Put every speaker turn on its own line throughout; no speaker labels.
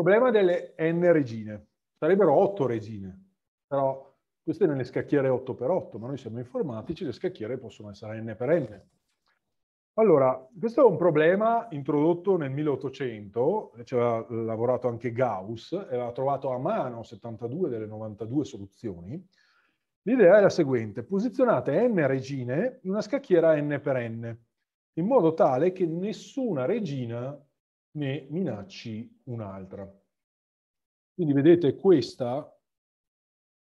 Problema delle n regine. Sarebbero otto regine, però queste nelle scacchiere 8 x 8, ma noi siamo informatici, le scacchiere possono essere n per n. Allora, questo è un problema introdotto nel 1800, c'era lavorato anche Gauss, e aveva trovato a mano 72 delle 92 soluzioni. L'idea è la seguente, posizionate n regine in una scacchiera n per n, in modo tale che nessuna regina ne minacci un'altra. Quindi vedete questa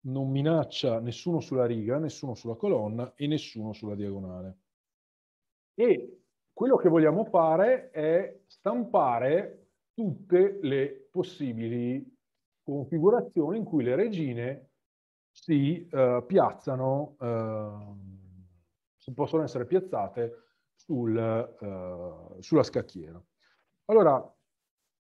non minaccia nessuno sulla riga, nessuno sulla colonna e nessuno sulla diagonale. E quello che vogliamo fare è stampare tutte le possibili configurazioni in cui le regine si uh, piazzano, uh, si possono essere piazzate sul, uh, sulla scacchiera. Allora,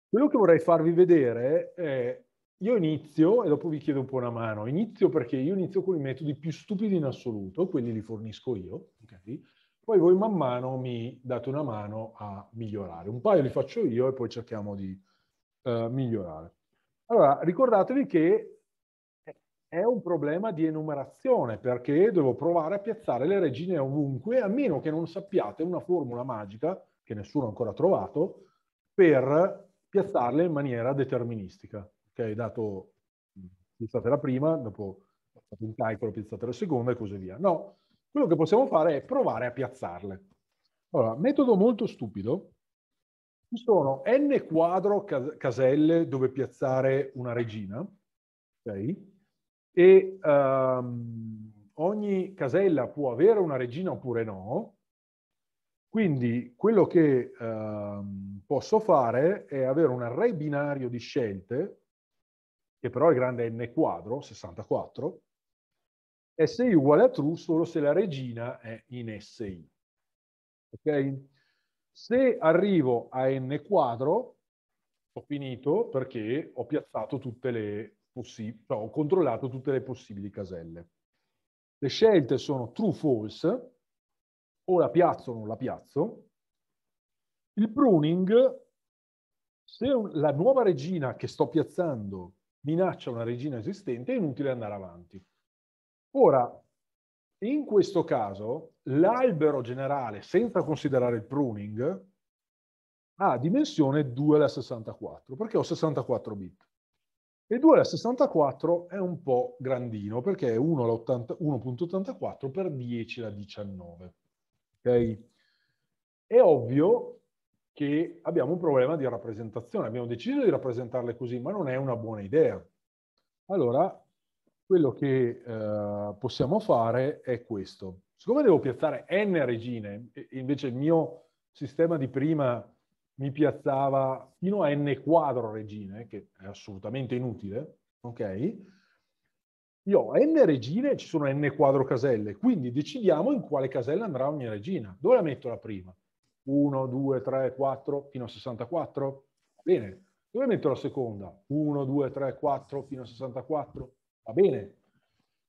quello che vorrei farvi vedere è, io inizio e dopo vi chiedo un po' una mano, inizio perché io inizio con i metodi più stupidi in assoluto, quelli li fornisco io, okay? poi voi man mano mi date una mano a migliorare, un paio li faccio io e poi cerchiamo di uh, migliorare. Allora, ricordatevi che è un problema di enumerazione perché devo provare a piazzare le regine ovunque, a meno che non sappiate una formula magica che nessuno ha ancora trovato, per piazzarle in maniera deterministica. Ok, Dato piazzate mm, la prima, dopo fate un calcolo, piazzate la seconda e così via. No, quello che possiamo fare è provare a piazzarle. Allora, metodo molto stupido. Ci sono n quadro caselle dove piazzare una regina, okay? e um, ogni casella può avere una regina oppure no, quindi quello che eh, posso fare è avere un array binario di scelte, che però è grande n quadro, 64, SI uguale a true solo se la regina è in SI. Ok? Se arrivo a n quadro, ho finito perché ho piazzato tutte le possibili, cioè ho controllato tutte le possibili caselle. Le scelte sono true-false, o la piazzo o non la piazzo. Il pruning, se la nuova regina che sto piazzando minaccia una regina esistente, è inutile andare avanti. Ora, in questo caso, l'albero generale, senza considerare il pruning, ha dimensione 2 alla 64, perché ho 64 bit. E 2 alla 64 è un po' grandino, perché è 1.84 per 10 alla 19. Okay? È ovvio che abbiamo un problema di rappresentazione, abbiamo deciso di rappresentarle così, ma non è una buona idea. Allora, quello che eh, possiamo fare è questo. Siccome devo piazzare n regine, invece il mio sistema di prima mi piazzava fino a n quadro regine, che è assolutamente inutile, ok? Io ho n regine, ci sono n quadro caselle, quindi decidiamo in quale casella andrà ogni regina. Dove la metto la prima? 1, 2, 3, 4, fino a 64? Bene. Dove metto la seconda? 1, 2, 3, 4, fino a 64? Va bene.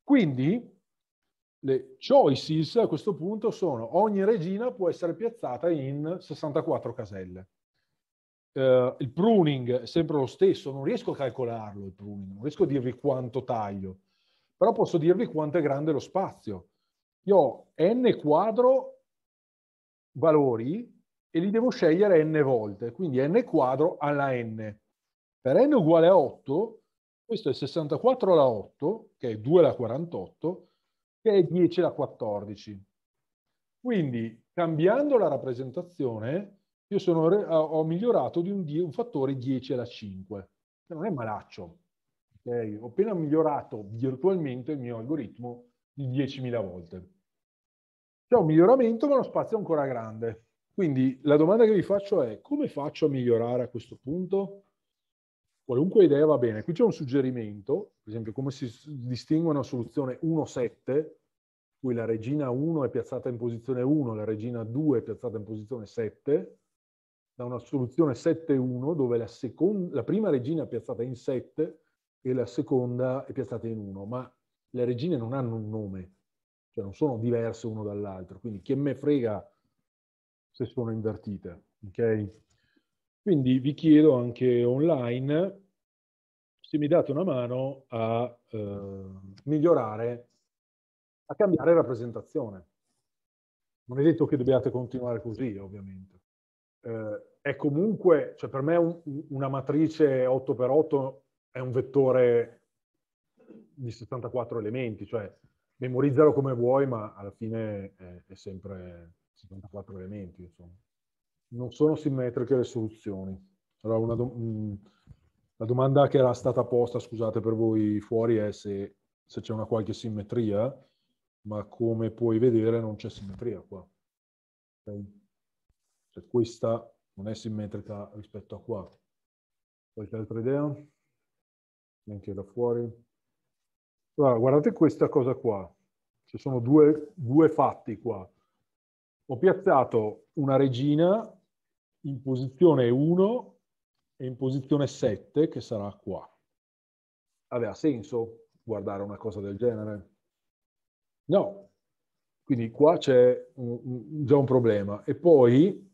Quindi le choices a questo punto sono ogni regina può essere piazzata in 64 caselle. Uh, il pruning è sempre lo stesso, non riesco a calcolarlo il pruning, non riesco a dirvi quanto taglio, però posso dirvi quanto è grande lo spazio. Io ho n quadro valori e li devo scegliere n volte, quindi n quadro alla n. Per n uguale a 8, questo è 64 alla 8, che è 2 alla 48, che è 10 alla 14. Quindi, cambiando la rappresentazione, io sono, ho migliorato di un, un fattore 10 alla 5, che non è malaccio, ok? Ho appena migliorato virtualmente il mio algoritmo di 10.000 volte. C'è un miglioramento, ma lo spazio è ancora grande. Quindi la domanda che vi faccio è come faccio a migliorare a questo punto? Qualunque idea va bene. Qui c'è un suggerimento, per esempio come si distingue una soluzione 1-7, cui la regina 1 è piazzata in posizione 1, la regina 2 è piazzata in posizione 7, da una soluzione 7-1 dove la, la prima regina è piazzata in 7, e la seconda è piazzata in 1, ma le regine non hanno un nome, cioè non sono diverse uno dall'altro, quindi che me frega se sono invertite, ok? Quindi vi chiedo anche online se mi date una mano a eh, migliorare, a cambiare rappresentazione. Non è detto che dobbiate continuare così, ovviamente. Eh, è comunque, cioè per me un, una matrice 8x8 è un vettore di 64 elementi, cioè memorizzalo come vuoi, ma alla fine è, è sempre 74 elementi. Insomma. Non sono simmetriche le soluzioni. Allora, una do mm, la domanda che era stata posta, scusate per voi fuori, è se, se c'è una qualche simmetria, ma come puoi vedere non c'è simmetria qua. Okay? Cioè, questa non è simmetrica rispetto a qua. Qualche altra idea? anche da fuori. Allora, guardate questa cosa qua. Ci sono due, due fatti qua. Ho piazzato una regina in posizione 1 e in posizione 7, che sarà qua. Aveva senso guardare una cosa del genere? No. Quindi qua c'è già un problema. E poi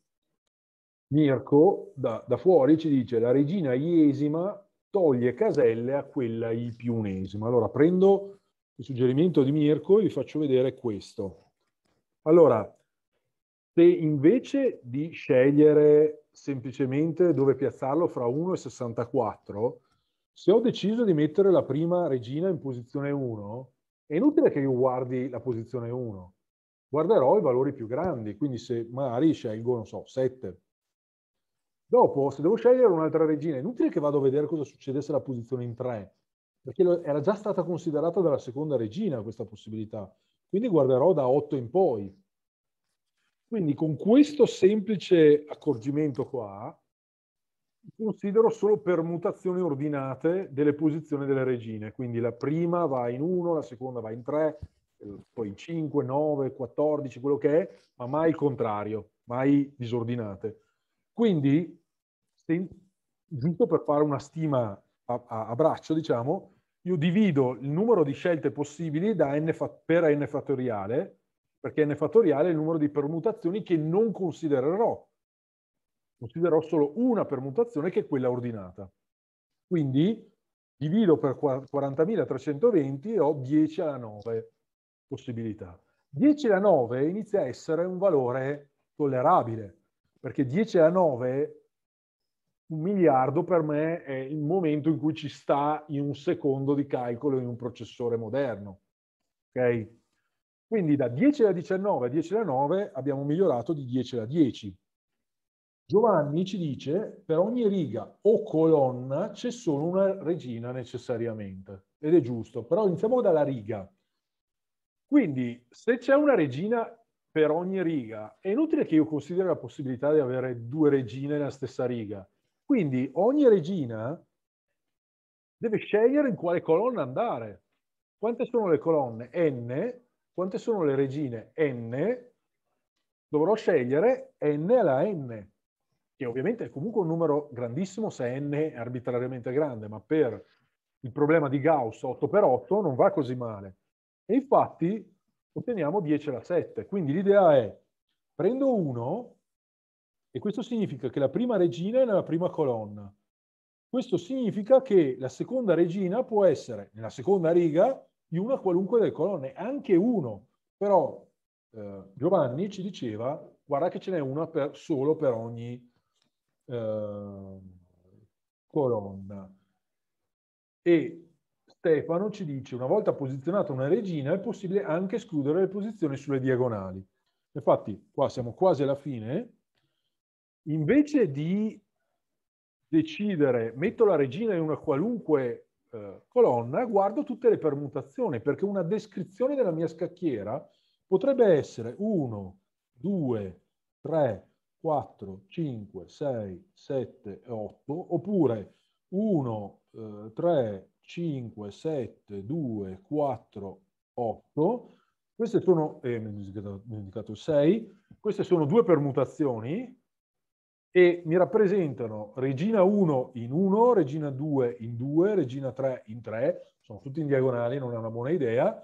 Mirko da, da fuori ci dice la regina iesima toglie caselle a quella il più unesima. Allora prendo il suggerimento di Mirko e vi faccio vedere questo. Allora, se invece di scegliere semplicemente dove piazzarlo fra 1 e 64, se ho deciso di mettere la prima regina in posizione 1, è inutile che io guardi la posizione 1, guarderò i valori più grandi, quindi se magari scelgo, non so, 7, Dopo, se devo scegliere un'altra regina, è inutile che vado a vedere cosa succede se la posiziono in 3, perché era già stata considerata dalla seconda regina questa possibilità. Quindi guarderò da 8 in poi. Quindi con questo semplice accorgimento qua, considero solo permutazioni ordinate delle posizioni delle regine, quindi la prima va in 1, la seconda va in 3, eh, poi in 5, 9, 14, quello che è, ma mai il contrario, mai disordinate. Quindi giusto per fare una stima a, a, a, braccio, diciamo, io divido il numero di scelte possibili da n per n fattoriale, perché n fattoriale è il numero di permutazioni che non considererò. Considererò solo una permutazione che è quella ordinata. Quindi divido per 40.320 e ho 10 alla 9 possibilità. 10 alla 9 inizia a essere un valore tollerabile, perché 10 alla 9 un miliardo per me è il momento in cui ci sta in un secondo di calcolo in un processore moderno. Ok? Quindi da 10 alla 19 a 10 alla 9 abbiamo migliorato di 10 alla 10. Giovanni ci dice per ogni riga o colonna c'è solo una regina necessariamente. Ed è giusto, però iniziamo dalla riga. Quindi se c'è una regina per ogni riga, è inutile che io consideri la possibilità di avere due regine nella stessa riga quindi ogni regina deve scegliere in quale colonna andare. Quante sono le colonne? N. Quante sono le regine? N. Dovrò scegliere N alla N, che ovviamente è comunque un numero grandissimo se N è arbitrariamente grande, ma per il problema di Gauss 8x8 non va così male. E infatti otteniamo 10 alla 7. Quindi l'idea è prendo 1 e questo significa che la prima regina è nella prima colonna. Questo significa che la seconda regina può essere nella seconda riga di una qualunque delle colonne, anche uno. Però eh, Giovanni ci diceva, guarda che ce n'è una per, solo per ogni eh, colonna. E Stefano ci dice, una volta posizionata una regina è possibile anche escludere le posizioni sulle diagonali. Infatti, qua siamo quasi alla fine invece di decidere, metto la regina in una qualunque eh, colonna, guardo tutte le permutazioni, perché una descrizione della mia scacchiera potrebbe essere 1, 2, 3, 4, 5, 6, 7, 8, oppure 1, eh, 3, 5, 7, 2, 4, 8. Queste sono, eh, mi indicato 6, queste sono due permutazioni, e mi rappresentano regina 1 in 1, regina 2 in 2, regina 3 in 3, sono tutti in diagonale, non è una buona idea,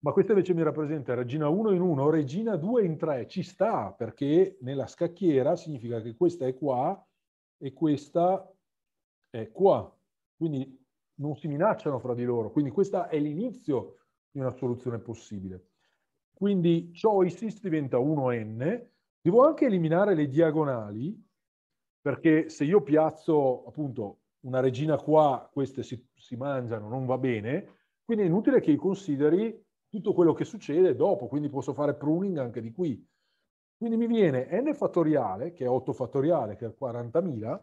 ma questa invece mi rappresenta regina 1 in 1, regina 2 in 3, ci sta perché nella scacchiera significa che questa è qua e questa è qua, quindi non si minacciano fra di loro, quindi questo è l'inizio di una soluzione possibile. Quindi choices diventa 1n, Devo anche eliminare le diagonali, perché se io piazzo appunto una regina qua, queste si, si mangiano, non va bene, quindi è inutile che io consideri tutto quello che succede dopo, quindi posso fare pruning anche di qui. Quindi mi viene n fattoriale, che è 8 fattoriale, che è 40.000,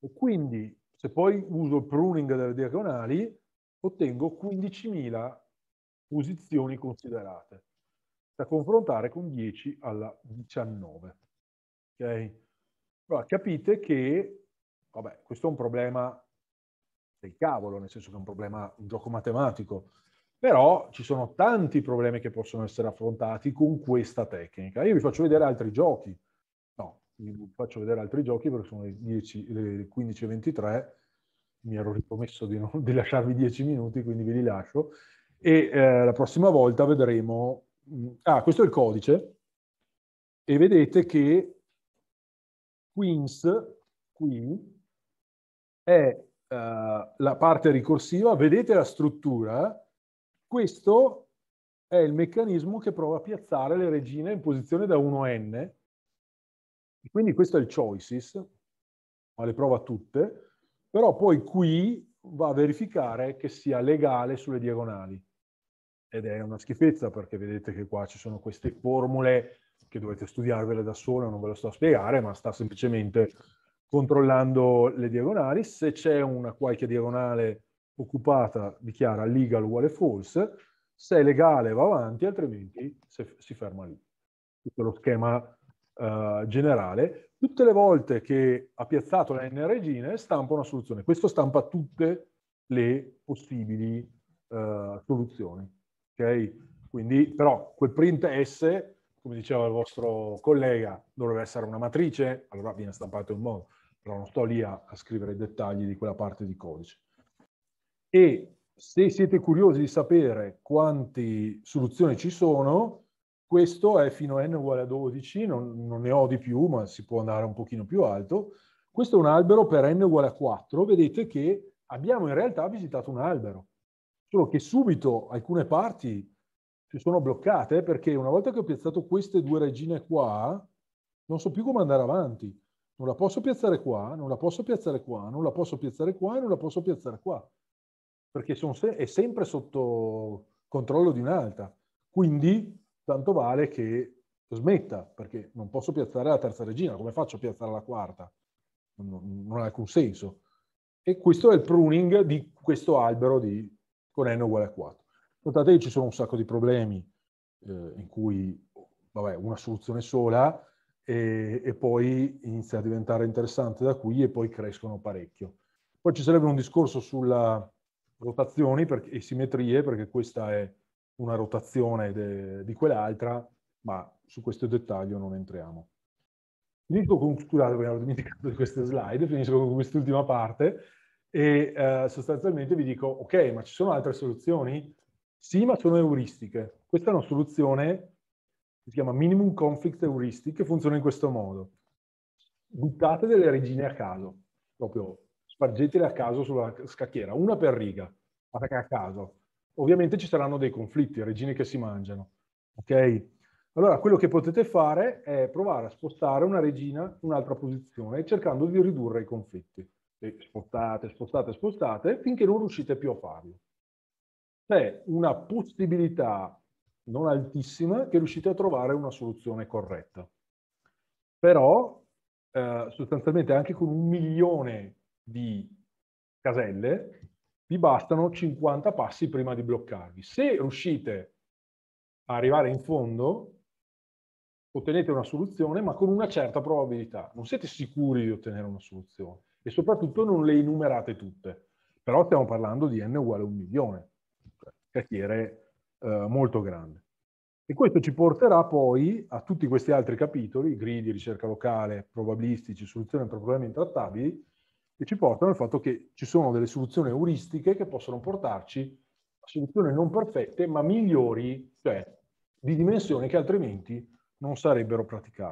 e quindi se poi uso il pruning delle diagonali, ottengo 15.000 posizioni considerate da confrontare con 10 alla 19. Ok? Allora, capite che, vabbè, questo è un problema del cavolo, nel senso che è un problema, un gioco matematico, però ci sono tanti problemi che possono essere affrontati con questa tecnica. Io vi faccio vedere altri giochi, no, vi faccio vedere altri giochi perché sono le, 10, le 15 e 23, mi ero ripromesso di, non, di lasciarvi 10 minuti, quindi ve li lascio, e eh, la prossima volta vedremo ah, questo è il codice e vedete che Queens qui è uh, la parte ricorsiva, vedete la struttura, questo è il meccanismo che prova a piazzare le regine in posizione da 1 n, quindi questo è il choices, ma le prova tutte, però poi qui va a verificare che sia legale sulle diagonali ed è una schifezza perché vedete che qua ci sono queste formule che dovete studiarvele da sole, non ve lo sto a spiegare, ma sta semplicemente controllando le diagonali. Se c'è una qualche diagonale occupata dichiara legal uguale false, se è legale va avanti, altrimenti si ferma lì. Tutto lo schema uh, generale. Tutte le volte che ha piazzato la n regine stampa una soluzione. Questo stampa tutte le possibili uh, soluzioni. Ok? Quindi, però, quel print S, come diceva il vostro collega, dovrebbe essere una matrice, allora viene stampato in un modo, però non sto lì a, a scrivere i dettagli di quella parte di codice. E se siete curiosi di sapere quante soluzioni ci sono, questo è fino a n uguale a 12, non, non, ne ho di più, ma si può andare un pochino più alto. Questo è un albero per n uguale a 4, vedete che abbiamo in realtà visitato un albero solo che subito alcune parti si sono bloccate eh, perché una volta che ho piazzato queste due regine qua, non so più come andare avanti. Non la posso piazzare qua, non la posso piazzare qua, non la posso piazzare qua e non la posso piazzare qua. Perché se è sempre sotto controllo di un'altra. Quindi tanto vale che smetta, perché non posso piazzare la terza regina, come faccio a piazzare la quarta? Non, non ha alcun senso. E questo è il pruning di questo albero di con n uguale a 4. Notate che ci sono un sacco di problemi eh, in cui, vabbè, una soluzione sola e, e, poi inizia a diventare interessante da qui e poi crescono parecchio. Poi ci sarebbe un discorso sulla rotazioni perché, e simmetrie, perché questa è una rotazione de, di quell'altra, ma su questo dettaglio non entriamo. Finisco con, scusate, abbiamo dimenticato di queste slide, finisco con quest'ultima parte, e eh, sostanzialmente vi dico, ok, ma ci sono altre soluzioni? Sì, ma sono euristiche. Questa è una soluzione che si chiama minimum conflict heuristic, che funziona in questo modo. Buttate delle regine a caso, proprio spargetele a caso sulla scacchiera, una per riga, a caso. Ovviamente ci saranno dei conflitti, regine che si mangiano. Ok? Allora, quello che potete fare è provare a spostare una regina in un'altra posizione cercando di ridurre i conflitti spostate, spostate, spostate, finché non riuscite più a farlo. C'è una possibilità non altissima che riuscite a trovare una soluzione corretta. Però eh, sostanzialmente anche con un milione di caselle vi bastano 50 passi prima di bloccarvi. Se riuscite a arrivare in fondo, ottenete una soluzione, ma con una certa probabilità. Non siete sicuri di ottenere una soluzione e soprattutto non le enumerate tutte. Però stiamo parlando di n uguale a un milione, cioè eh, molto grande. E questo ci porterà poi a tutti questi altri capitoli, gridi, ricerca locale, probabilistici, soluzioni per problemi intrattabili, che ci portano al fatto che ci sono delle soluzioni euristiche che possono portarci a soluzioni non perfette, ma migliori, cioè di dimensioni che altrimenti non sarebbero praticabili.